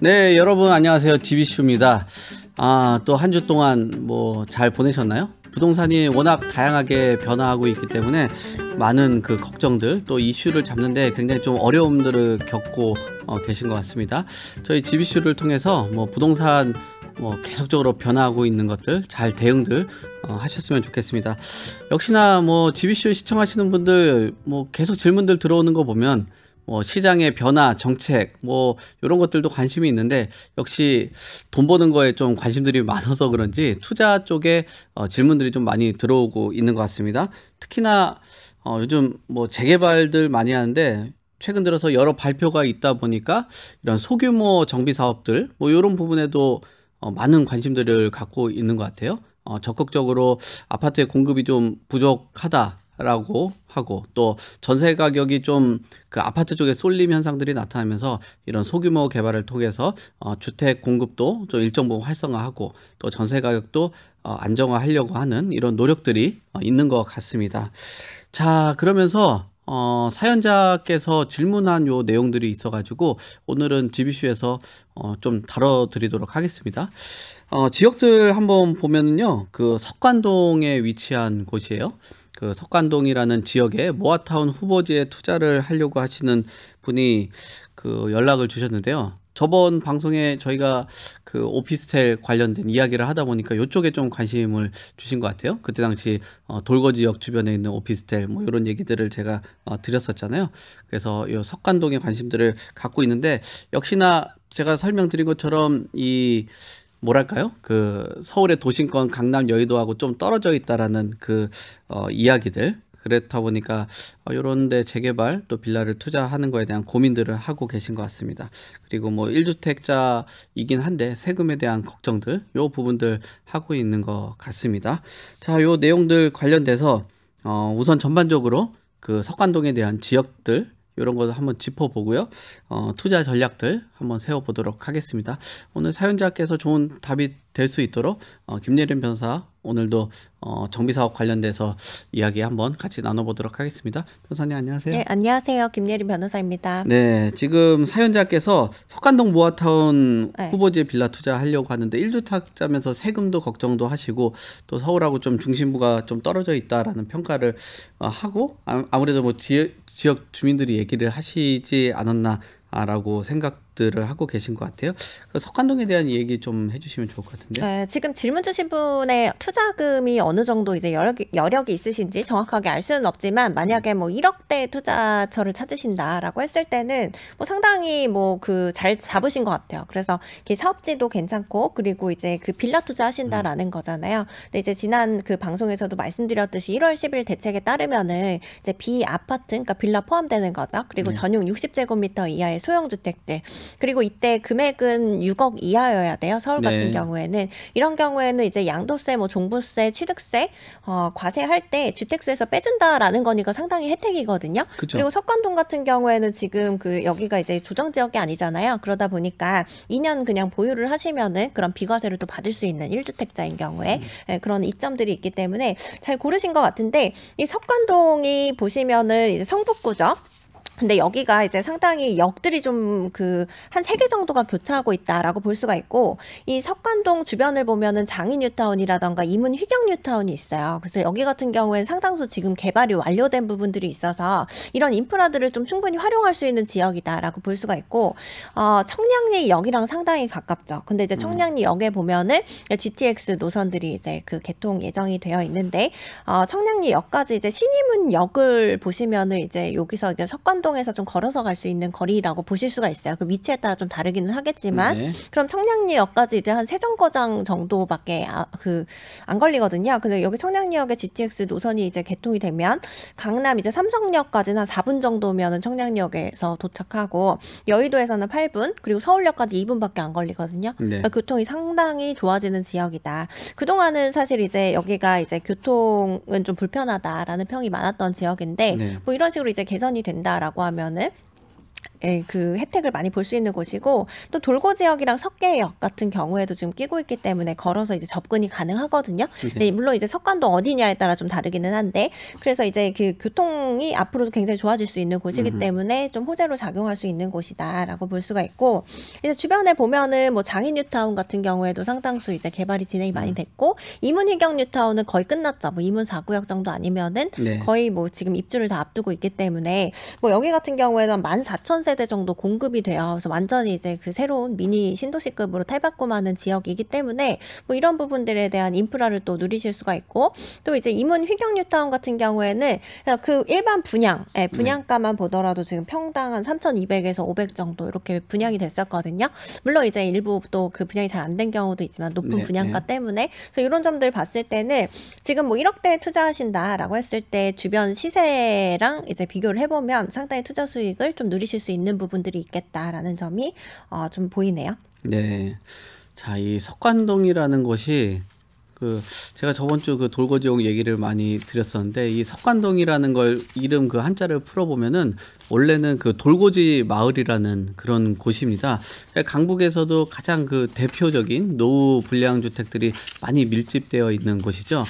네, 여러분 안녕하세요. 지비슈입니다. 아, 또 한 주 동안 뭐 잘 보내셨나요? 부동산이 워낙 다양하게 변화하고 있기 때문에 많은 그 걱정들 또 이슈를 잡는데 굉장히 좀 어려움들을 겪고 어, 계신 것 같습니다. 저희 지비슈를 통해서 뭐 부동산 뭐 계속적으로 변화하고 있는 것들, 잘 대응들 어, 하셨으면 좋겠습니다. 역시나 뭐 GB쇼 시청하시는 분들 뭐 계속 질문들 들어오는 거 보면 뭐 시장의 변화, 정책 뭐 이런 것들도 관심이 있는데 역시 돈 버는 거에 좀 관심들이 많아서 그런지 투자 쪽에 어 질문들이 좀 많이 들어오고 있는 것 같습니다. 특히나 어 요즘 뭐 재개발들 많이 하는데 최근 들어서 여러 발표가 있다 보니까 이런 소규모 정비 사업들 뭐 이런 부분에도 어 많은 관심들을 갖고 있는 것 같아요. 어, 적극적으로 아파트의 공급이 좀 부족하다. 라고 하고 또 전세 가격이 좀 그 아파트 쪽에 쏠림 현상들이 나타나면서 이런 소규모 개발을 통해서 어 주택 공급도 좀 일정 부분 활성화하고 또 전세 가격도 어 안정화하려고 하는 이런 노력들이 어 있는 것 같습니다. 자 그러면서 어, 사연자께서 질문한 요 내용들이 있어가지고 오늘은 지 b c 에서 어, 좀 다뤄드리도록 하겠습니다. 어, 지역들 한번 보면은요, 그 석관동에 위치한 곳이에요. 그 석관동이라는 지역에 모아타운 후보지에 투자를 하려고 하시는 분이 그 연락을 주셨는데요. 저번 방송에 저희가 그 오피스텔 관련된 이야기를 하다 보니까 이쪽에 좀 관심을 주신 것 같아요. 그때 당시 어, 돌거지역 주변에 있는 오피스텔 뭐 이런 얘기들을 제가 어, 드렸었잖아요. 그래서 이 석관동에 관심들을 갖고 있는데 역시나 제가 설명드린 것처럼 이 뭐랄까요? 그 서울의 도심권 강남 여의도하고 좀 떨어져 있다라는 그 어, 이야기들 그렇다 보니까 이런데 어, 재개발 또 빌라를 투자하는 거에 대한 고민들을 하고 계신 것 같습니다. 그리고 뭐 1주택자이긴 한데 세금에 대한 걱정들 요 부분들 하고 있는 것 같습니다. 자, 요 내용들 관련돼서 어, 우선 전반적으로 그 석관동에 대한 지역들 이런 것도 한번 짚어보고요. 어, 투자 전략들 한번 세워보도록 하겠습니다. 오늘 사연자께서 좋은 답이 될 수 있도록 어, 김예림 변사 오늘도 어, 정비사업 관련돼서 이야기 한번 같이 나눠보도록 하겠습니다. 변사님 안녕하세요. 네, 안녕하세요. 김예림 변호사입니다. 네, 지금 사연자께서 석간동 모아타운 네. 후보지 빌라 투자하려고 하는데 1주택자면서 세금도 걱정도 하시고 또 서울하고 좀 중심부가 좀 떨어져 있다라는 평가를 어, 하고 아, 무래도뭐 지역 지역 주민들이 얘기를 하시지 않았나라고 생각 것들을 하고 계신 것 같아요. 그 석관동에 대한 얘기 좀 해주시면 좋을 것 같은데요. 네, 지금 질문 주신 분의 투자금이 어느 정도 이제 여력이, 여력이 있으신지 정확하게 알 수는 없지만 만약에 뭐 1억대 투자처를 찾으신다라고 했을 때는 뭐 상당히 뭐 그 잘 잡으신 것 같아요. 그래서 사업지도 괜찮고 그리고 이제 그 빌라 투자 하신다라는 음. 거잖아요. 근데 이제 지난 그 방송에서도 말씀드렸듯이 1월 10일 대책에 따르면은 이제 비아파트 그러니까 빌라 포함되는 거죠. 그리고 네. 전용 60제곱미터 이하의 소형 주택들 그리고 이때 금액은 6억 이하여야 돼요. 서울 같은 네. 경우에는 이런 경우에는 이제 양도세, 뭐 종부세, 취득세 어, 과세할 때 주택수에서 빼준다라는 거니까 상당히 혜택이거든요. 그쵸. 그리고 석관동 같은 경우에는 지금 그 여기가 이제 조정 지역이 아니잖아요. 그러다 보니까 2년 그냥 보유를 하시면은 그런 비과세를 또 받을 수 있는 1주택자인 경우에 음. 예, 그런 이점들이 있기 때문에 잘 고르신 것 같은데 이 석관동이 보시면은 이제 성북구죠. 근데 여기가 이제 상당히 역들이 좀 그 한 세 개 정도가 교차하고 있다라고 볼 수가 있고 이 석관동 주변을 보면은 장인 뉴타운이라던가 이문 휘경 뉴타운이 있어요. 그래서 여기 같은 경우엔 상당수 지금 개발이 완료된 부분들이 있어서 이런 인프라들을 좀 충분히 활용할 수 있는 지역이다라고 볼 수가 있고 어 청량리 역이랑 상당히 가깝죠. 근데 이제 음. 청량리 역에 보면은 GTX 노선들이 이제 그 개통 예정이 되어 있는데 어 청량리 역까지 이제 신이문 역을 보시면은 이제 여기서 이제 석관동 한남동에서 좀 걸어서 갈 수 있는 거리라고 보실 수가 있어요. 그 위치에 따라 좀 다르기는 하겠지만 네. 그럼 청량리역까지 이제 한세 정거장 정도밖에 아, 그안 걸리거든요. 근데 여기 청량리역의 GTX 노선이 이제 개통이 되면 강남 이제 삼성역까지는 한 4분 정도면 청량역에서 도착하고 여의도에서는 8분 그리고 서울역까지 2분밖에 안 걸리거든요. 네. 그러니까 교통이 상당히 좋아지는 지역이다. 그동안은 사실 이제 여기가 이제 교통은 좀 불편하다라는 평이 많았던 지역인데 네. 뭐 이런 식으로 이제 개선이 된다라고 하면은 예, 그 혜택을 많이 볼 수 있는 곳이고 또 돌고 지역이랑 석계역 같은 경우에도 지금 끼고 있기 때문에 걸어서 이제 접근이 가능하거든요. 네, 물론 이제 석관동 어디냐에 따라 좀 다르기는 한데 그래서 이제 그 교통이 앞으로도 굉장히 좋아질 수 있는 곳이기 음 때문에 좀 호재로 작용할 수 있는 곳이다라고 볼 수가 있고 이제 주변에 보면은 뭐 장인 뉴타운 같은 경우에도 상당수 이제 개발이 진행이 많이 음. 됐고 이문 희경 뉴타운은 거의 끝났죠. 뭐 이문 4구역 정도 아니면은 네. 거의 뭐 지금 입주를 다 앞두고 있기 때문에 뭐 여기 같은 경우에는 만 사천 세대 정도 공급이 되어 서 완전히 이제 그 새로운 미니 신도시급으로 탈바꿈하는 지역이기 때문에 뭐 이런 부분들에 대한 인프라를 또 누리실 수가 있고 또 이제 이문 휘경뉴타운 같은 경우에는 그러니까 그 일반 분양, 예, 네. 분양가만 보더라도 지금 평당 한 3,200에서 500 정도 이렇게 분양이 됐었거든요. 물론 이제 일부 또 그 분양이 잘 안 된 경우도 있지만 높은 네, 분양가 네. 때문에 그래서 이런 점들 봤을 때는 지금 뭐 1억대에 투자하신다라고 했을 때 주변 시세랑 이제 비교를 해보면 상당히 투자 수익을 좀 누리실 수 있는 있는 부분들이 있겠다라는 점이 어, 좀 보이네요. 네. 자, 이 석관동이라는 곳이 그 제가 저번 주 그 돌고지옥 얘기를 많이 드렸었는데 이 석관동이라는 걸 이름 그 한자를 풀어보면은 원래는 그 돌고지 마을이라는 그런 곳입니다. 그러니까 강북에서도 가장 그 대표적인 노후 불량 주택들이 많이 밀집되어 있는 곳이죠.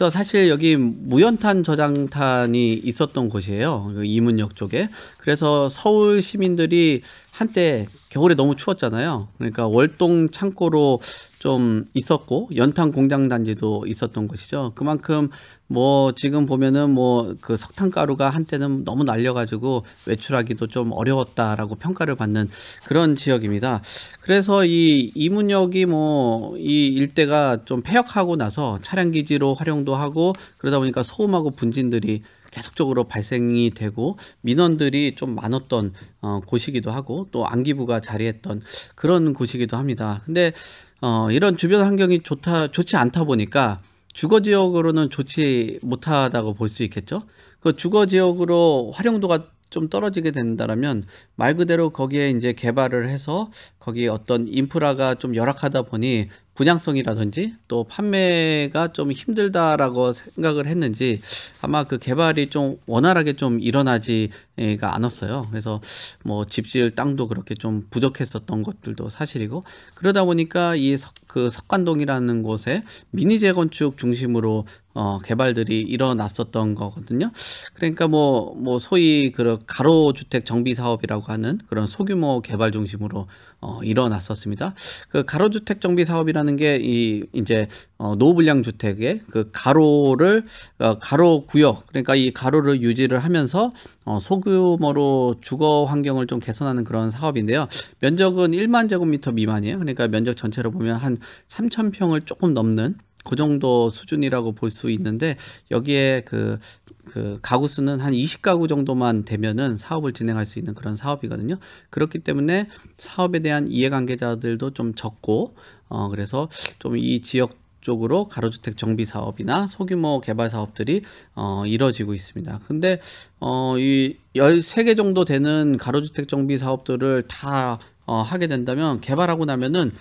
그래서 사실 여기 무연탄 저장탄이 있었던 곳이에요. 그 이문역 쪽에. 그래서 서울 시민들이 한때 겨울에 너무 추웠잖아요. 그러니까 월동 창고로 좀 있었고 연탄 공장 단지도 있었던 것이죠. 그만큼 뭐 지금 보면은 뭐그 석탄 가루가 한때는 너무 날려가지고 외출하기도 좀 어려웠다라고 평가를 받는 그런 지역입니다. 그래서 이 이문역이 뭐 이 일대가 좀 폐역하고 나서 차량 기지로 활용도 하고 그러다 보니까 소음하고 분진들이 계속적으로 발생이 되고 민원들이 좀 많았던 어, 곳이기도 하고 또 안기부가 자리했던 그런 곳이기도 합니다. 근데 어, 이런 주변 환경이 좋다, 좋지 않다 보니까 주거 지역으로는 좋지 못하다고 볼 수 있겠죠. 그 주거 지역으로 활용도가 좀 떨어지게 된다라면 말 그대로 거기에 이제 개발을 해서 거기 어떤 인프라가 좀 열악하다 보니 분양성이라든지 또 판매가 좀 힘들다라고 생각을 했는지 아마 그 개발이 좀 원활하게 좀 일어나지 가 않았어요. 그래서 뭐집 지을 땅도 그렇게 좀 부족했었던 것들도 사실이고 그러다 보니까 이 그 석관동이라는 곳에 미니 재건축 중심으로 어, 개발들이 일어났었던 거거든요. 그러니까 뭐, 뭐, 소위 그 가로주택 정비 사업이라고 하는 그런 소규모 개발 중심으로 어, 일어났었습니다. 그 가로주택 정비 사업이라는 게 이, 이제 어, 노후불량 주택의 그 가로를 어, 가로 구역 그러니까 이 가로를 유지를 하면서 어, 소규모로 주거 환경을 좀 개선하는 그런 사업인데요. 면적은 1만 제곱미터 미만이에요. 그러니까 면적 전체로 보면 한 3천 평을 조금 넘는 그 정도 수준이라고 볼 수 있는데 여기에 그, 그 가구 수는 한 20가구 정도만 되면은 사업을 진행할 수 있는 그런 사업이거든요. 그렇기 때문에 사업에 대한 이해관계자들도 좀 적고 어 그래서 좀 이 지역 쪽으로 가로주택 정비 사업이나 소규모 개발 사업들이 어, 이뤄지고 있습니다. 근데 어, 이 13개 정도 되는 가로주택 정비 사업들을 다 어, 하게 된다면 개발하고 나면은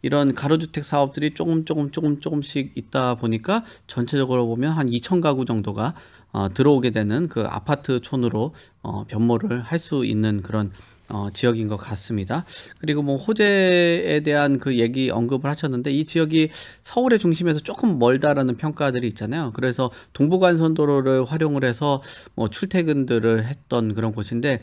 이런 가로주택 사업들이 조금 조금 조금 조금씩 있다 보니까 전체적으로 보면 한 2천 가구 정도가 어, 들어오게 되는 그 아파트 촌으로 어, 변모를 할 수 있는 그런 어, 지역인 것 같습니다. 그리고 뭐 호재에 대한 그 얘기 언급을 하셨는데 이 지역이 서울의 중심에서 조금 멀다라는 평가들이 있잖아요. 그래서 동부간선도로를 활용을 해서 뭐 출퇴근들을 했던 그런 곳인데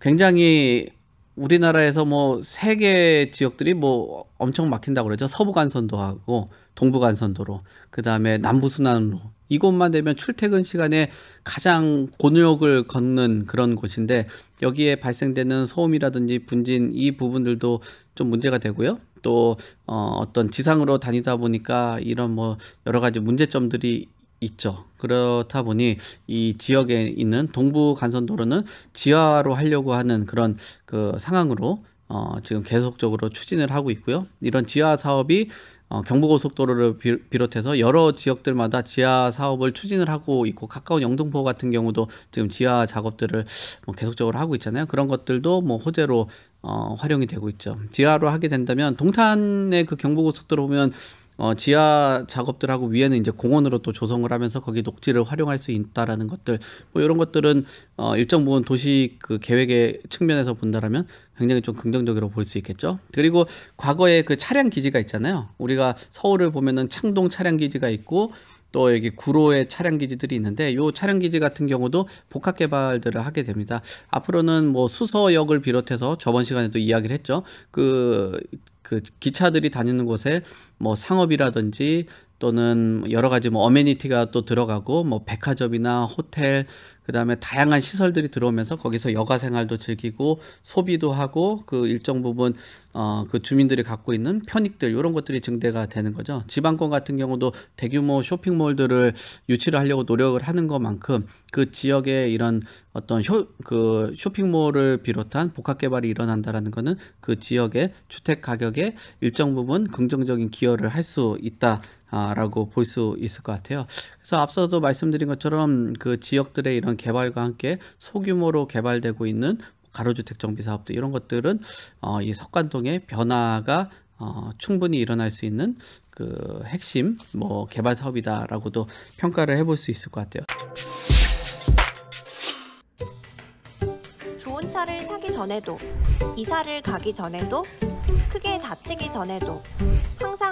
굉장히 우리나라에서 뭐세계 지역들이 뭐 엄청 막힌다고 그러죠. 서부간선도하고 동부간선도로, 그 다음에 남부순환로, 이곳만 되면 출퇴근 시간에 가장 곤욕을 걷는 그런 곳인데 여기에 발생되는 소음이라든지 분진 이 부분들도 좀 문제가 되고요. 또 어, 어떤 지상으로 다니다 보니까 이런 뭐 여러 가지 문제점들이 있죠. 그렇다 보니 이 지역에 있는 동부 간선도로는 지하로 하려고 하는 그런 그 상황으로 어, 지금 계속적으로 추진을 하고 있고요. 이런 지하 사업이 어, 경부고속도로를 비롯해서 여러 지역들마다 지하 사업을 추진을 하고 있고 가까운 영등포 같은 경우도 지금 지하 작업들을 뭐 계속적으로 하고 있잖아요. 그런 것들도 뭐 호재로 어, 활용이 되고 있죠. 지하로 하게 된다면 동탄의 그 경부고속도로 보면 어, 지하 작업들하고 위에는 이제 공원으로 또 조성을 하면서 거기 녹지를 활용할 수 있다라는 것들 뭐 이런 것들은 어, 일정 부분 도시 그 계획의 측면에서 본다라면 굉장히 좀 긍정적으로 볼 수 있겠죠. 그리고 과거에 그 차량 기지가 있잖아요. 우리가 서울을 보면은 창동 차량 기지가 있고 또 여기 구로의 차량 기지들이 있는데 요 차량 기지 같은 경우도 복합 개발들을 하게 됩니다. 앞으로는 뭐 수서역을 비롯해서 저번 시간에도 이야기를 했죠. 그그 기차들이 다니는 곳에 뭐 상업이라든지 또는 여러 가지 뭐 어메니티가 또 들어가고 뭐 백화점이나 호텔 그 다음에 다양한 시설들이 들어오면서 거기서 여가 생활도 즐기고 소비도 하고 그 일정 부분 어, 그 주민들이 갖고 있는 편익들 이런 것들이 증대가 되는 거죠. 지방권 같은 경우도 대규모 쇼핑몰들을 유치를 하려고 노력을 하는 것만큼 그지역에 이런 어떤 쇼, 그 쇼핑몰을 비롯한 복합 개발이 일어난다라는 것은 그 지역의 주택 가격에 일정 부분 긍정적인 기여를 할 수 있다. 아, 라고 볼 수 있을 것 같아요. 그래서 앞서도 말씀드린 것처럼 그 지역들의 이런 개발과 함께 소규모로 개발되고 있는 가로주택 정비 사업들 이런 것들은 어, 이 석관동의 변화가 어, 충분히 일어날 수 있는 그 핵심 뭐 개발 사업이다라고도 평가를 해 볼 수 있을 것 같아요. 좋은 차를 사기 전에도 이사를 가기 전에도 크게 다치기 전에도